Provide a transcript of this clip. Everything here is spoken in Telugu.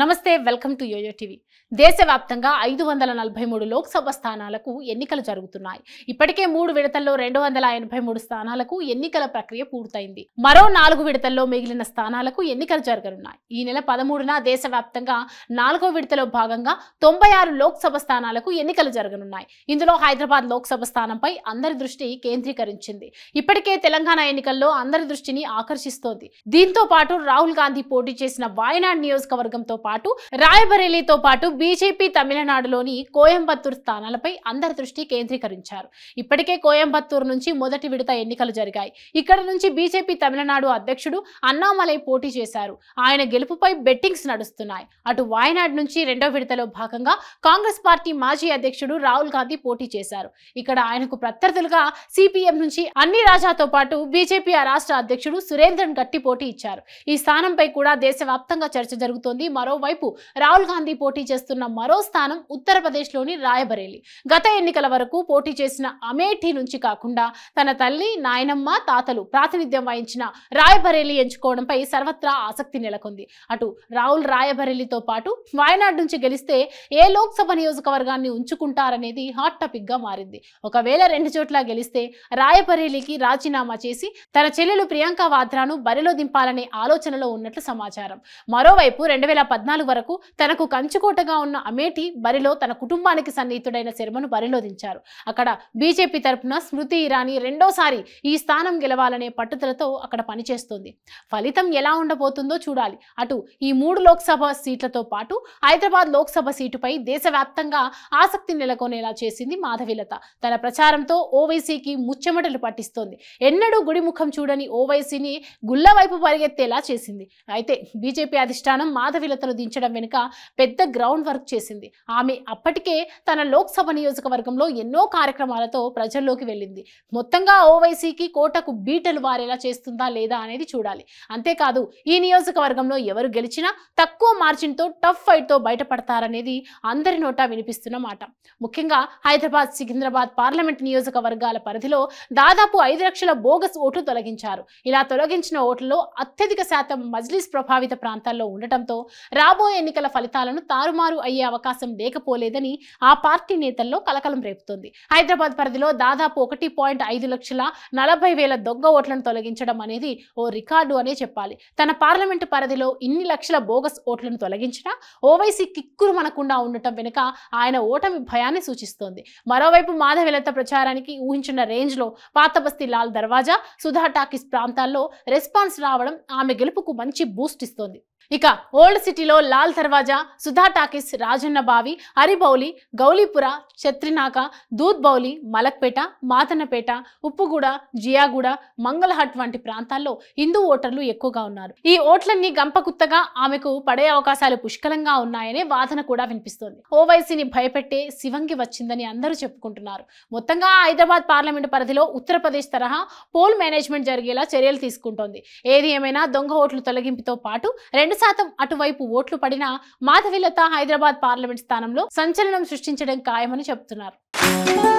నమస్తే వెల్కమ్ టు యోయో టీవీ దేశవ్యాప్తంగా ఐదు వందల నలభై మూడు లోక్సభ స్థానాలకు ఎన్నికలు జరుగుతున్నాయి ఇప్పటికే మూడు విడతల్లో రెండు వందల ఎనభై మూడు స్థానాలకు ఎన్నికల ప్రక్రియ పూర్తయింది మరో నాలుగు విడతల్లో మిగిలిన స్థానాలకు ఎన్నికలు జరగనున్నాయి ఈ నెల పదమూడున దేశవ్యాప్తంగా నాలుగో విడతలో భాగంగా తొంభై ఆరు లోక్సభ స్థానాలకు ఎన్నికలు జరగనున్నాయి ఇందులో హైదరాబాద్ లోక్సభ స్థానంపై అందరి దృష్టి కేంద్రీకరించింది ఇప్పటికే తెలంగాణ ఎన్నికల్లో అందరి దృష్టిని ఆకర్షిస్తోంది దీంతో పాటు రాహుల్ గాంధీ పోటీ చేసిన వాయనాడ్ నియోజకవర్గంతో పాటు రాయబరేలీతో పాటు బీజేపీ తమిళనాడులోని కోయంబత్తూర్ స్థానాలపై అందరి దృష్టి కేంద్రీకరించారు ఇప్పటికే కోయంబత్తూర్ నుంచి మొదటి విడత ఎన్నికలు జరిగాయి ఇక్కడ నుంచి బీజేపీ తమిళనాడు అధ్యక్షుడు అన్నామలై పోటీ చేశారు ఆయన గెలుపుపై బెట్టింగ్స్ నడుస్తున్నాయి అటు వాయనాడు నుంచి రెండో విడతలో భాగంగా కాంగ్రెస్ పార్టీ మాజీ అధ్యక్షుడు రాహుల్ గాంధీ పోటీ చేశారు ఇక్కడ ఆయనకు ప్రత్యర్థులుగా సిపిఎం నుంచి అన్ని రాజాతో పాటు బీజేపీ రాష్ట్ర అధ్యక్షుడు సురేంద్రన్ గట్టి పోటీ ఇచ్చారు ఈ స్థానంపై కూడా దేశవ్యాప్తంగా చర్చ జరుగుతోంది మరో మరోవైపు రాహుల్ గాంధీ పోటీ చేస్తున్న మరో స్థానం ఉత్తరప్రదేశ్లోని రాయబరేలి గత ఎన్నికల వరకు పోటీ చేసిన అమేఠీ నుంచి కాకుండా తన తల్లి నాయనమ్మ తాతలు ప్రాతినిధ్యం వహించిన రాయబరేలి ఎంచుకోవడంపై సర్వత్రా ఆసక్తి నెలకొంది అటు రాహుల్ రాయబరేలితో పాటు వాయనాడ్ నుంచి గెలిస్తే ఏ లోక్సభ నియోజకవర్గాన్ని ఉంచుకుంటారనేది హాట్ టాపిక్గా మారింది ఒకవేళ రెండు చోట్ల గెలిస్తే రాయబరేలికి రాజీనామా చేసి తన చెల్లెలు ప్రియాంక వాద్రాను బరిలో దింపాలనే ఆలోచనలో ఉన్నట్లు సమాచారం మరోవైపు రెండు వేల పద్నాలుగు వరకు తనకు కంచుకోటగా ఉన్న అమేటి బరిలో తన కుటుంబానికి సన్నిహితుడైన శర్మను బరిలో దించారు అక్కడ బీజేపీ తరపున స్మృతి ఇరానీ రెండోసారి ఈ స్థానం గెలవాలనే పట్టుదలతో అక్కడ పనిచేస్తోంది ఫలితం ఎలా ఉండబోతుందో చూడాలి అటు ఈ మూడు లోక్సభ సీట్లతో పాటు హైదరాబాద్ లోక్సభ సీటుపై దేశవ్యాప్తంగా ఆసక్తి నెలకొనేలా చేసింది మాధవిలత తన ప్రచారంతో ఓవైసీకి ముచ్చెమటలు పట్టిస్తోంది ఎన్నడూ గుడిముఖం చూడని ఓవైసీని గుల్లవైపు పరిగెత్తేలా చేసింది అయితే బీజేపీ అధిష్టానం మాధవిలతను జాగ్రత్తలు దించడం వెనుక పెద్ద గ్రౌండ్ వర్క్ చేసింది ఆమె అప్పటికే తన లోక్సభ నియోజకవర్గంలో ఎన్నో కార్యక్రమాలతో ప్రజల్లోకి వెళ్ళింది మొత్తంగా ఓవైసీకి కోటకు బీటలు వారేలా చేస్తుందా లేదా అనేది చూడాలి అంతేకాదు ఈ నియోజకవర్గంలో ఎవరు గెలిచినా తక్కువ మార్జిన్తో టఫ్ ఫైట్తో బయటపడతారనేది అందరి నోటా వినిపిస్తున్న మాట ముఖ్యంగా హైదరాబాద్ సికింద్రాబాద్ పార్లమెంట్ నియోజకవర్గాల పరిధిలో దాదాపు ఐదు లక్షల బోగస్ ఓట్లు తొలగించారు ఇలా తొలగించిన ఓట్లలో అత్యధిక శాతం మజ్లిస్ ప్రభావిత ప్రాంతాల్లో ఉండటంతో రాబోయే ఎన్నికల ఫలితాలను తారుమారు అయ్యే అవకాశం లేకపోలేదని ఆ పార్టీ నేతల్లో కలకలం రేపుతోంది హైదరాబాద్ పరిధిలో దాదాపు ఒకటి పాయింట్ ఐదు లక్షల నలభై వేల దొంగ ఓట్లను తొలగించడం అనేది ఓ రికార్డు అనే చెప్పాలి తన పార్లమెంటు పరిధిలో ఇన్ని లక్షల బోగస్ ఓట్లను తొలగించినా ఓవైసీ కిక్కురు మనకుండా ఉండటం వెనుక ఆయన ఓటమి భయాన్ని సూచిస్తోంది మరోవైపు మాధవిలత ప్రచారానికి ఊహించిన రేంజ్లో పాతబస్తీ లాల్ దర్వాజా సుధా టాకీస్ ప్రాంతాల్లో రెస్పాన్స్ రావడం ఆమె గెలుపుకు మంచి బూస్ట్ ఇస్తోంది ఇక ఓల్డ్ సిటీలో లాల్ దర్వాజా సుధా టాకీస్ రాజన్న బావి హరిబౌలి గౌలీపుర ఛత్రినాక దూద్బౌలి మలక్పేట మాతన్నపేట ఉప్పుగూడ జియాగూడ మంగళహట్ వంటి ప్రాంతాల్లో హిందూ ఓటర్లు ఎక్కువగా ఉన్నారు ఈ ఓట్లన్నీ గంపకుత్తగా ఆమెకు పడే అవకాశాలు పుష్కలంగా ఉన్నాయనే వాదన కూడా వినిపిస్తోంది ఓవైసీని భయపెట్టే శివంగి వచ్చిందని అందరూ చెప్పుకుంటున్నారు మొత్తంగా హైదరాబాద్ పార్లమెంటు పరిధిలో ఉత్తరప్రదేశ్ తరహా పోల్ మేనేజ్మెంట్ జరిగేలా చర్యలు తీసుకుంటోంది ఏది ఏమైనా దొంగ ఓట్లు తొలగింపుతో పాటు రెండు శాతం అటువైపు ఓట్లు పడినా మాధవిలత హైదరాబాద్ పార్లమెంట్ స్థానంలో సంచలనం సృష్టించడం ఖాయమని చెబుతున్నారు